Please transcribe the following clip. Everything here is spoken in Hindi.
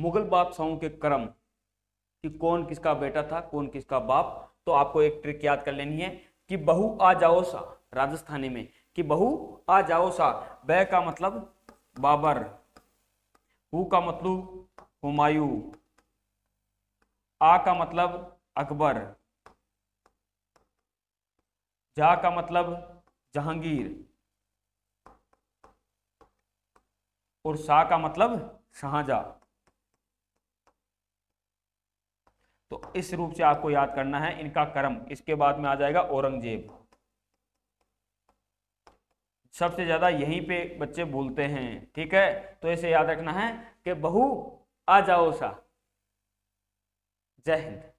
मुगल बादशाहों के क्रम कि कौन किसका बेटा था कौन किसका बाप तो आपको एक ट्रिक याद कर लेनी है कि बहु आ जाओ सा राजस्थानी में कि बहु आ जाओ सा बै का मतलब बाबर हु का मतलब हुमायूं आ का मतलब अकबर जा का मतलब जहांगीर और शाह का मतलब शाहजहां तो इस रूप से आपको याद करना है इनका कर्म इसके बाद में आ जाएगा औरंगजेब सबसे ज्यादा यहीं पे बच्चे बोलते हैं ठीक है तो इसे याद रखना है कि बहू आ जाओ सा जय हिंद